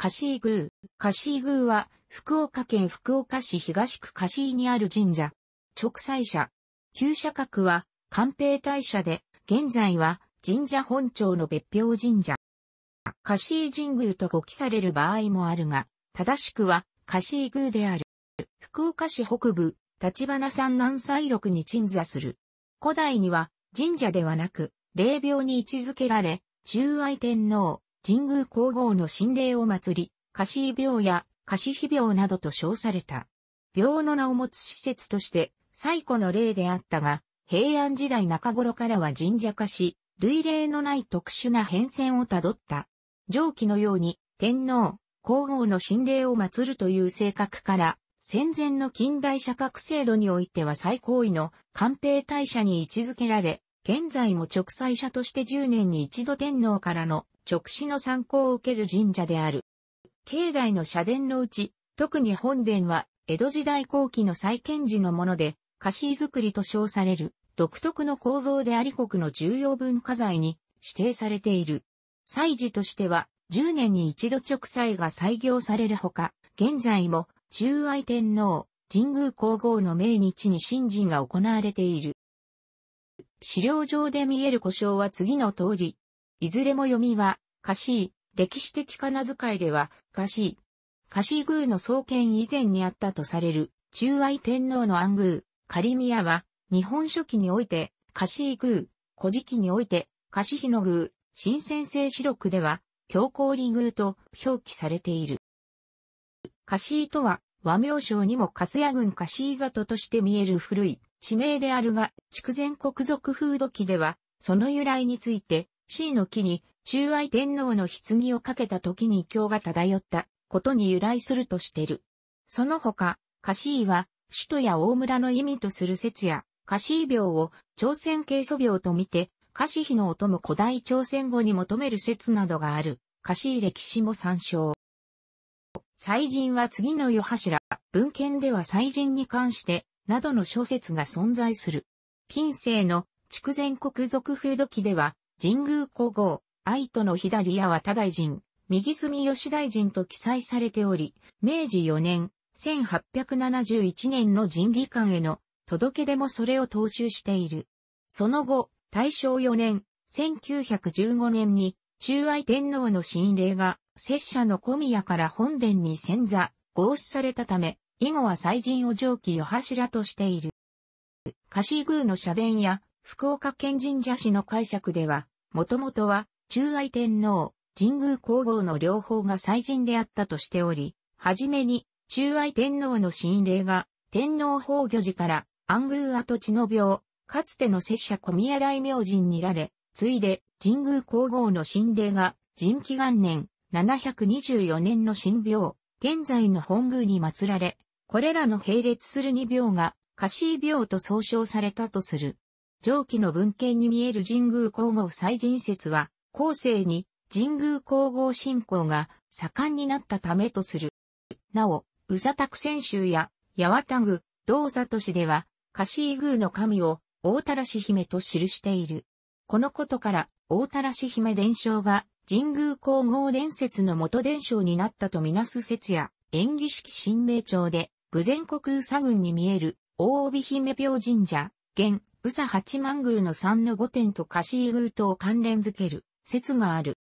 カシー宮。カシー宮は、福岡県福岡市東区カシーにある神社。直祭社。旧社格は、官兵大社で、現在は、神社本庁の別表神社。カシー神宮と誤記される場合もあるが、正しくは、カシー宮である。福岡市北部、立花山南西麓に鎮座する。古代には、神社ではなく、霊廟に位置づけられ、中愛天皇、神宮皇后の神霊を祀り、貸衣病や貸非病などと称された。病の名を持つ施設として、最古の例であったが、平安時代中頃からは神社化し、類例のない特殊な変遷をたどった。上記のように、天皇、皇后の神霊を祀るという性格から、戦前の近代社格制度においては最高位の官兵大社に位置づけられ、現在も直祭者として10年に一度天皇からの直視の参考を受ける神社である。境内の社殿のうち、特に本殿は、江戸時代後期の再建時のもので、菓子作りと称される、独特の構造であり国の重要文化財に指定されている。祭事としては、10年に一度直祭が採行されるほか、現在も、中愛天皇、神宮皇后の命日に新人が行われている。資料上で見える故障は次の通り、いずれも読みは、カシー、歴史的仮名遣いでは、カシー。カシー宮の創建以前にあったとされる、中愛天皇の暗宮、カリミヤは、日本書紀において、カシー宮、古事記において、カシヒノ宮、新鮮生四録では、皇氷宮と表記されている。カシーとは、和名称にもカスヤ郡カシー里として見える古い地名であるが、筑前国族風土記では、その由来について、C の木に中愛天皇の棺をかけた時に教が漂ったことに由来するとしてる。その他、カシーは、首都や大村の意味とする説や、カシー病を朝鮮系祖病と見て、カシヒの音も古代朝鮮語に求める説などがある、カシー歴史も参照。祭人は次の世柱、文献では祭人に関して、などの小説が存在する。近世の筑前国族風土記では、神宮皇后、愛との左矢は多大臣、右隅吉大臣と記載されており、明治4年、1871年の人議官への届け出もそれを踏襲している。その後、大正4年、1915年に、中愛天皇の神霊が、拙者の小宮から本殿に潜座、合祀されたため、以後は祭神を上記与柱としている。菓子宮の社殿や、福岡県神社市の解釈では、もともとは、中愛天皇、神宮皇后の両方が祭神であったとしており、はじめに、中愛天皇の神霊が、天皇崩御寺から、安宮跡地の病、かつての拙者小宮大明神にられ、ついで、神宮皇后の神霊が、神紀元年、724年の神病、現在の本宮に祀られ、これらの並列する二病が、カシー病と総称されたとする。上記の文献に見える神宮皇后祭神説は、後世に神宮皇后信仰が盛んになったためとする。なお、宇佐拓仙州や八幡宮、道里市では、貸し宮の神を大田良姫と記している。このことから、大田良姫伝承が神宮皇后伝説の元伝承になったとみなす説や、演技式新名町で、武前国宇佐郡に見える大帯姫廟神社、現宇佐八幡宮の三の御殿と貸し宮とを関連づける。説がある。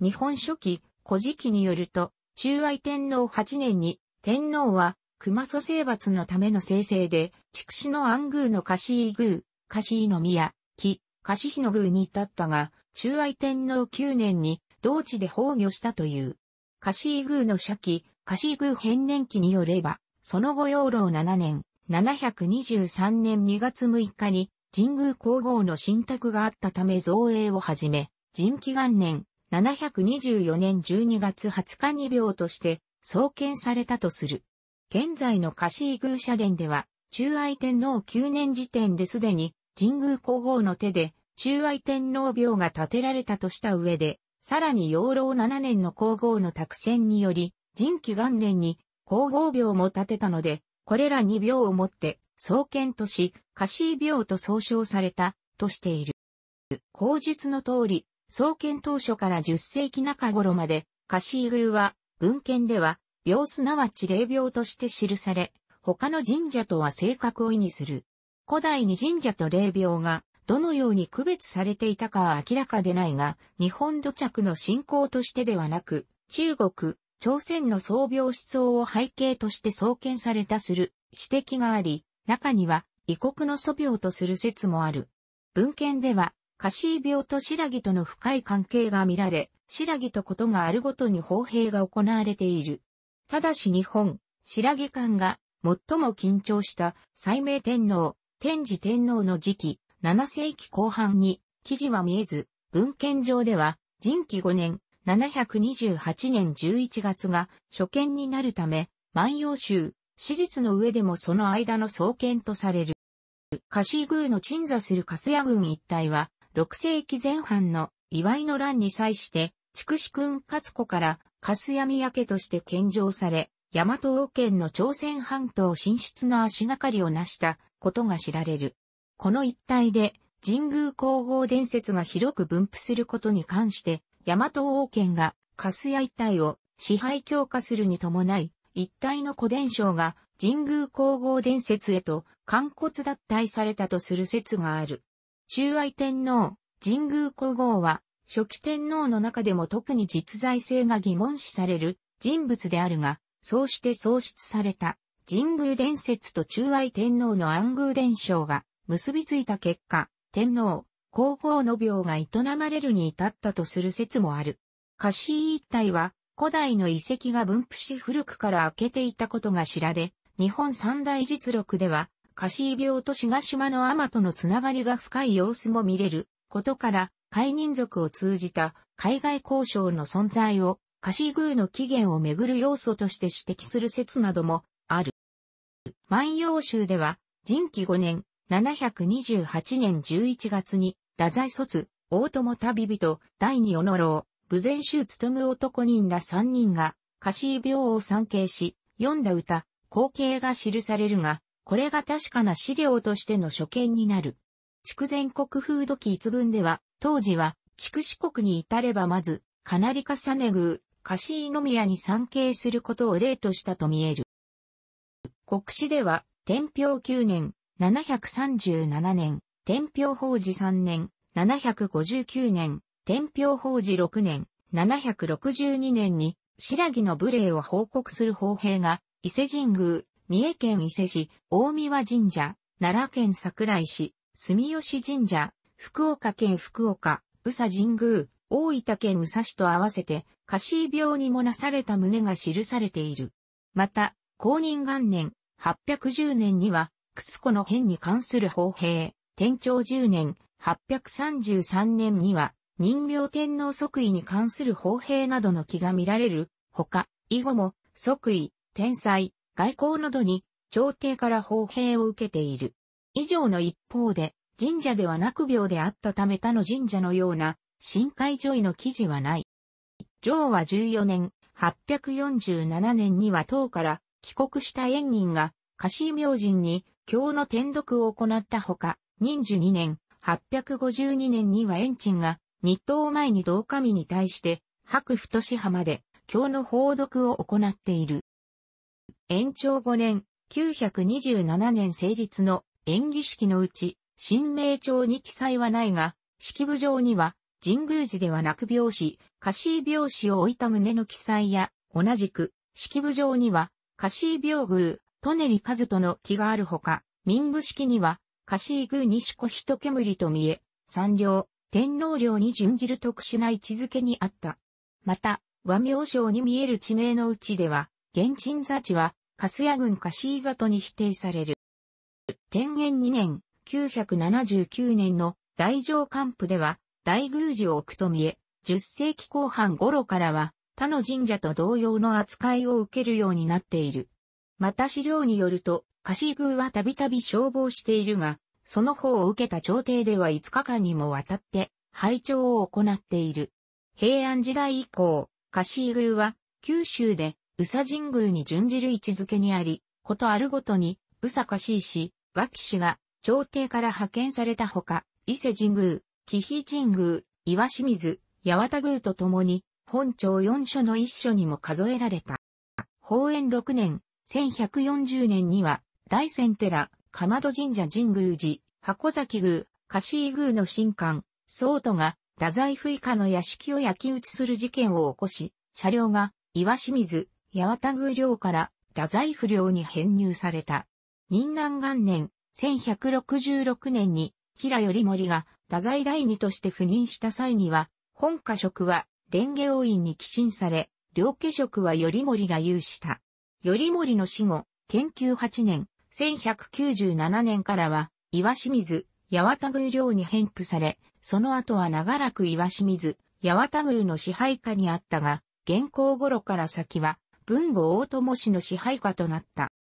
日本書紀、古事記によると、中愛天皇8年に、天皇は、熊祖征伐のための生成で、筑紫の安宮の貸井宮、貸井の宮、木、貸日の宮に至ったが、中愛天皇9年に、同地で崩御したという。貸井宮の社記、貸子宮変年記によれば、その後養老7年、723年2月6日に、神宮皇后の信託があったため造営を始め、人気元年、724年12月20日に病として創建されたとする。現在の子宮社殿では、中愛天皇9年時点ですでに、神宮皇后の手で、中愛天皇廟が建てられたとした上で、さらに養老7年の皇后の託戦により、人気元年に皇后廟も建てたので、これら2廟をもって、創建とし、貸子廟と総称された、としている。口述の通り、創建当初から10世紀中頃まで、ーグ宮は、文献では、病すなわち霊病として記され、他の神社とは性格を意味する。古代に神社と霊病がどのように区別されていたかは明らかでないが、日本土着の信仰としてではなく、中国、朝鮮の創病思想を背景として創建されたする指摘があり、中には異国の祖病とする説もある。文献では、カシー病と白木との深い関係が見られ、白木とことがあるごとに砲兵が行われている。ただし日本、白木間が最も緊張した西明天皇、天智天皇の時期、7世紀後半に記事は見えず、文献上では、人紀5年、728年11月が初見になるため、万葉集、史実の上でもその間の創建とされる。カシー宮の鎮座するカスヤ軍一帯は、6世紀前半の祝いの乱に際して、筑紫君勝子から、粕み明けとして献上され、大和王権の朝鮮半島進出の足がかりを成したことが知られる。この一帯で、神宮皇后伝説が広く分布することに関して、大和王権が、粕屋一帯を支配強化するに伴い、一帯の古伝承が神宮皇后伝説へと、肝骨脱退されたとする説がある。中愛天皇、神宮皇后は、初期天皇の中でも特に実在性が疑問視される人物であるが、そうして創出された神宮伝説と中愛天皇の暗宮伝承が結びついた結果、天皇、皇后の病が営まれるに至ったとする説もある。カシ一帯は古代の遺跡が分布し古くから開けていたことが知られ、日本三大実録ではカシー病とガシ島のアマとのつながりが深い様子も見れることから、海人族を通じた海外交渉の存在をカシー宮の起源をめぐる要素として指摘する説などもある。万葉集では、人紀5年、728年11月に、太宰卒、大友旅人、第二おのろ武前衆務男人ら3人が、カシー病を参詣し、読んだ歌、光景が記されるが、これが確かな資料としての所見になる。筑前国風土記一文では、当時は、筑四国に至ればまず、かなりかさねぐう、かしいの宮に参詣することを例としたと見える。国史では、天平9年、737年、天平法治3年、759年、天平法治6年、762年に、白木の武礼を報告する法兵が、伊勢神宮、三重県伊勢市、大宮神社、奈良県桜井市、住吉神社、福岡県福岡、宇佐神宮、大分県宇佐市と合わせて、カシ病にもなされた旨が記されている。また、公認元年、810年には、クスコの変に関する法兵、天長10年、833年には、人形。天皇即位に関する法兵などの気が見られる、ほか、以後も、即位、天才、外交などに朝廷から砲兵を受けている。以上の一方で、神社ではなく病であったため他の神社のような深海上位の記事はない。上は14年、847年には唐から帰国した縁人が、家臣明神に教の転読を行ったほか、忍寿2年、852年には縁賃が、日東前に道神に対して、白太氏浜で、教の報読を行っている。延長5年、927年成立の演技式のうち、新名帳に記載はないが、式部上には、神宮寺ではなく病死、家臣病死を置いた旨の記載や、同じく、式部上には、家臣病宮、リカ和人の記があるほか、民部式には、家臣宮西子人煙と見え、三両、天皇領に準じる特殊な位置づけにあった。また、和名称に見える地名のうちでは、現鎮座地は、カスヤ郡カシー里に否定される。天元2年、979年の大乗官府では、大宮寺を置くと見え、10世紀後半頃からは、他の神社と同様の扱いを受けるようになっている。また資料によると、貸宮はたびたび消防しているが、その方を受けた朝廷では5日間にもわたって、拝聴を行っている。平安時代以降、貸宮は、九州で宇佐神宮に準じる位置づけにあり、ことあるごとに、宇佐かしい氏、脇氏が、朝廷から派遣されたほか、伊勢神宮、紀比神宮、岩清水、八幡宮とともに、本庁4所の1所にも数えられた。法園6年、1140年には、大仙寺、かまど神社神宮寺、箱崎宮、しい宮の神官、僧都が、太宰府以下の屋敷を焼き打ちする事件を起こし、車両が、岩清水、八幡宮領から太宰府領に編入された。任南元年、1166年に平頼盛が太宰第二として赴任した際には、本家職は蓮華王院に寄進され、両家職は頼盛が有した。頼盛の死後、研究8年、1197年からは、岩清水、八幡宮領に返付され、その後は長らく岩清水、八幡宮の支配下にあったが、現行頃から先は、文後大友氏の支配下となった。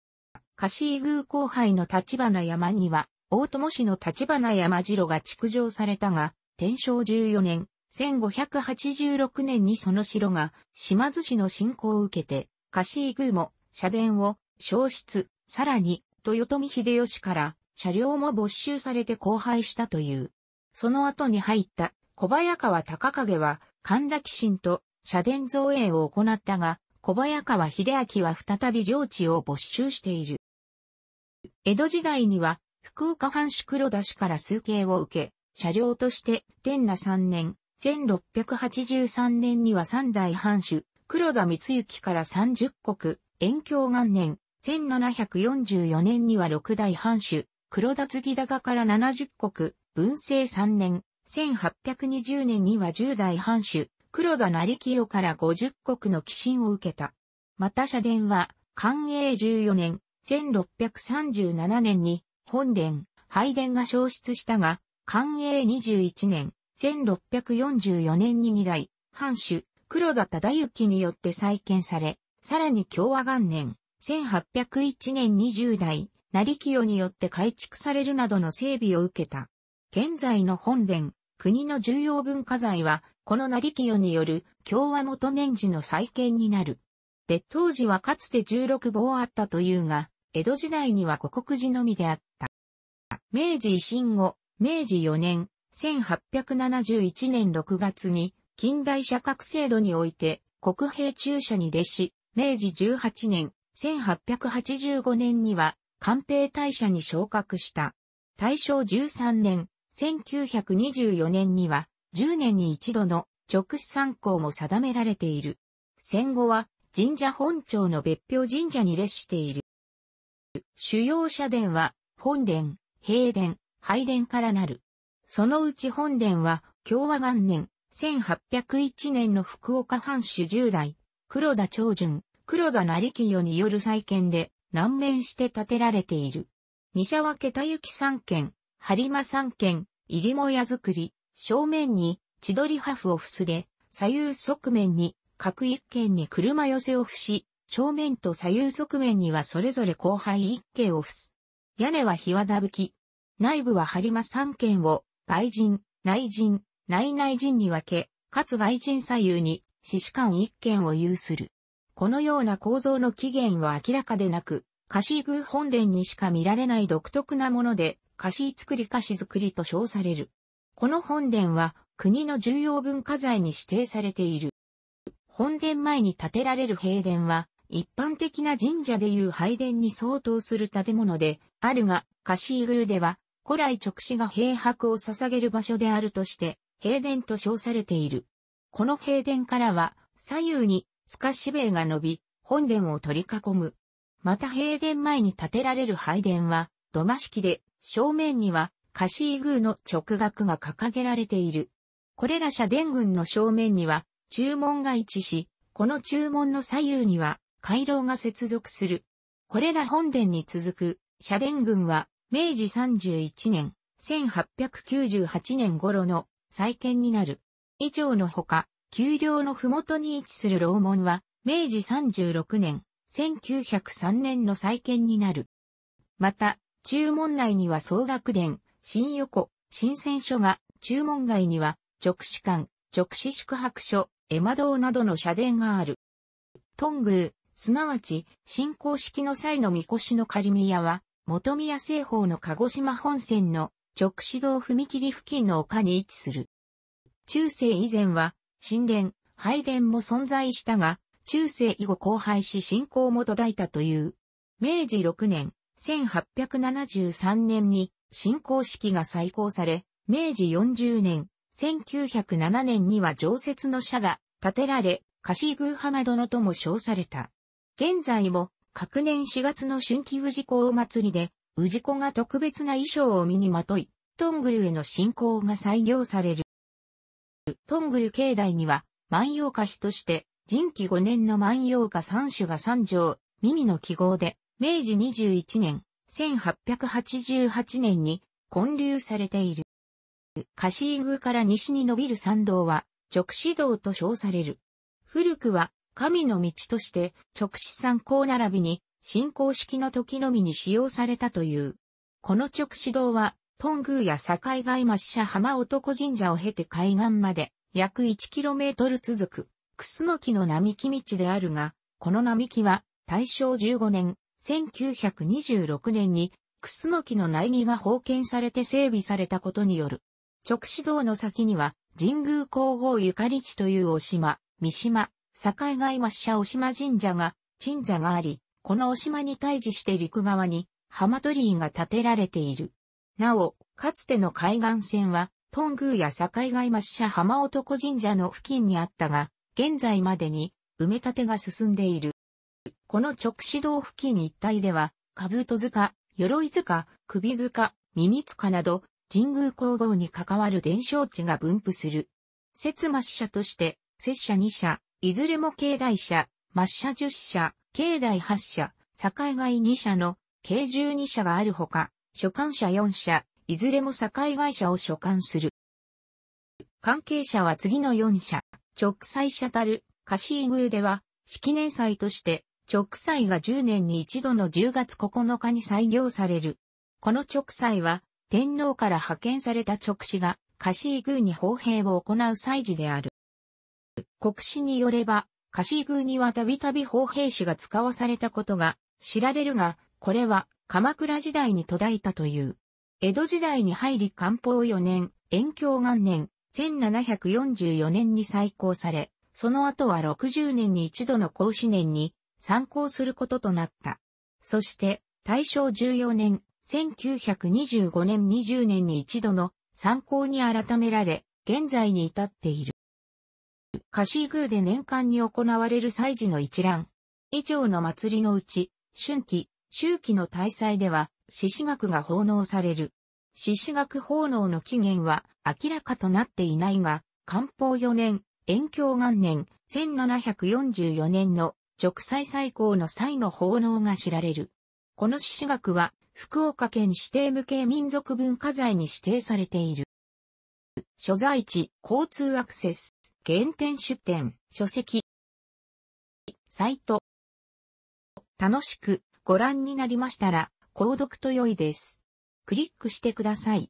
貸井宮後輩の立花山には、大友氏の立花山城が築城されたが、天正14年、1586年にその城が島津氏の侵攻を受けて、貸井宮も社殿を消失、さらに豊臣秀吉から車両も没収されて荒廃したという。その後に入った小早川隆景は神田紀信と社殿造営を行ったが、小早川秀明は再び領地を没収している。江戸時代には、福岡藩主黒田氏から数形を受け、車両として、天羅3年、1683年には三代藩主、黒田光行から30国、延慶元年、1744年には六代藩主、黒田継高から70国、文政3年、1820年には10代藩主、黒田成清から50国の寄進を受けた。また社殿は、寛永14年、1637年に、本殿、拝殿が消失したが、寛永21年、1644年に2代、藩主、黒田忠之によって再建され、さらに共和元年、1801年20代、成清によって改築されるなどの整備を受けた。現在の本殿、国の重要文化財は、この成清による共和元年時の再建になる。別当時はかつて16坊あったというが、江戸時代には五国寺のみであった。明治維新後、明治4年、1871年6月に、近代社格制度において、国兵中社に弟子、明治18年、1885年には、官兵大社に昇格した。大正13年、1924年には、10年に一度の直視参考も定められている。戦後は神社本庁の別表神社に列している。主要社殿は本殿、平殿、拝殿からなる。そのうち本殿は共和元年、1801年の福岡藩主十代、黒田長順、黒田成清による再建で南面して建てられている。三社分け田行三軒、播磨三軒、入母屋造り、正面に千鳥ハフを伏すれ、左右側面に各一軒に車寄せを伏し、正面と左右側面にはそれぞれ後輩一軒を伏す。屋根は日和田吹き。内部は張間三軒を外人、内人、内内人に分け、かつ外人左右に獅子館一軒を有する。このような構造の起源は明らかでなく、菓子宮本殿にしか見られない独特なもので、菓子作り菓子作りと称される。この本殿は国の重要文化財に指定されている。本殿前に建てられる平殿は、一般的な神社でいう拝殿に相当する建物で、あるが、カシグ宮では、古来直視が平白を捧げる場所であるとして、平殿と称されている。この平殿からは、左右に、シしイが伸び、本殿を取り囲む。また平殿前に建てられる拝殿は、土間式で、正面には、カシー宮の直学が掲げられている。これら社殿群の正面には、注文が一致し、この注文の左右には、回廊が接続する。これら本殿に続く、社殿群は、明治31年、1898年頃の再建になる。以上のほか、丘陵のふもとに位置する楼門は、明治36年、1903年の再建になる。また、注文内には総学殿、新横、新鮮所が、注文街には、直視館、直視宿泊所、絵馬堂などの社殿がある。頓宮、すなわち、新公式の際の神輿の仮宮は、元宮西方の鹿児島本線の直視道踏切付近の丘に位置する。中世以前は、神殿、拝殿も存在したが、中世以後荒廃し信仰も途絶えたという。明治6年、1873年に信仰式が再興され、明治40年、1907年には常設の社が建てられ、菓子宮浜殿とも称された。現在も、各年4月の春季氏子お祭りで、氏子が特別な衣装を身にまとい、トングルへの信仰が採用される。トングル境内には、万葉歌碑として、人気5年の万葉歌3種が3条、耳の記号で、明治21年、1888年に建立されている。カシー宮から西に伸びる参道は直子道と称される。古くは神の道として直子参考並びに信仰式の時のみに使用されたという。この直子道は、東宮や境外抹茶浜男神社を経て海岸まで約 1km 続く、クスノキの並木道であるが、この並木は大正15年1926年に、クスノキの苗木が封建されて整備されたことによる。直指導の先には、神宮皇后ゆかり地というお島、三島、境外抹社お島神社が、鎮座があり、このお島に対峙して陸側に、浜鳥居が建てられている。なお、かつての海岸線は、東宮や境外抹社浜男神社の付近にあったが、現在までに埋め立てが進んでいる。この直指導付近一帯では、兜塚、鎧塚、首塚、耳塚など、神宮皇后に関わる伝承地が分布する。摂末社として、摂社2社、いずれも境内社、末社10社、境内8社、境外2社の、計12社があるほか、所管者4社、いずれも境外社を所管する。関係者は次の4社、直祭社たる、菓子宮では、式年祭として、直祭が10年に一度の10月9日に採用される。この直祭は、天皇から派遣された直使が、カシー宮に奉兵を行う祭事である。国史によれば、カシー宮にはたびたび奉兵士が使わされたことが知られるが、これは鎌倉時代に途絶えたという。江戸時代に入り漢方4年、延享元年、1744年に再興され、その後は60年に一度の孔子年に参考することとなった。そして、大正14年、1925年20年に一度の参考に改められ、現在に至っている。歌詞宮で年間に行われる祭事の一覧。以上の祭りのうち、春季、秋季の大祭では、獅子学が奉納される。獅子学奉納の起源は明らかとなっていないが、漢方4年、延慶元年、1744年の直祭最高の際の奉納が知られる。この獅子学は、福岡県指定無形民族文化財に指定されている。所在地、交通アクセス、原点出展、書籍、サイト。楽しくご覧になりましたら、購読と良いです。クリックしてください。